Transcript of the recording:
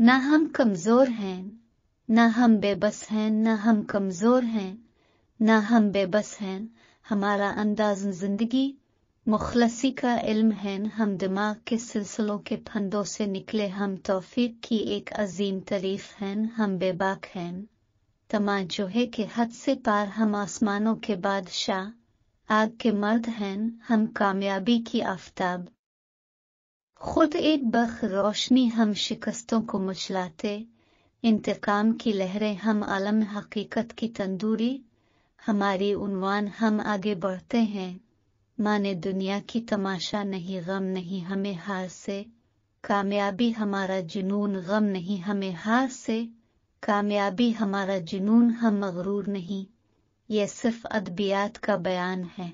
न हम कमजोर हैं न हम बेबस हैं न हम कमजोर हैं न हम बेबस हैं हमारा अंदाज जिंदगी मुखलसी का इल्म है हम दिमाग के सिलसिलों के फंदों से निकले हम तोफीक की एक अजीम तरीफ हैं हम बेबाक हैं है के हद से पार हम आसमानों के बादशाह आग के मर्द हैं हम कामयाबी की आफताब खुद एक बख रोशनी हम शिकस्तों को मचलाते इंतकाम की लहरें हम आलम हकीकत की तंदूरी हमारी उनवान हम आगे बढ़ते हैं माने दुनिया की तमाशा नहीं गम नहीं हमें हार से कामयाबी हमारा जुनून गम नहीं हमें हार से कामयाबी हमारा जुनून हम मगरूर नहीं यह सिर्फ अदबियात का बयान है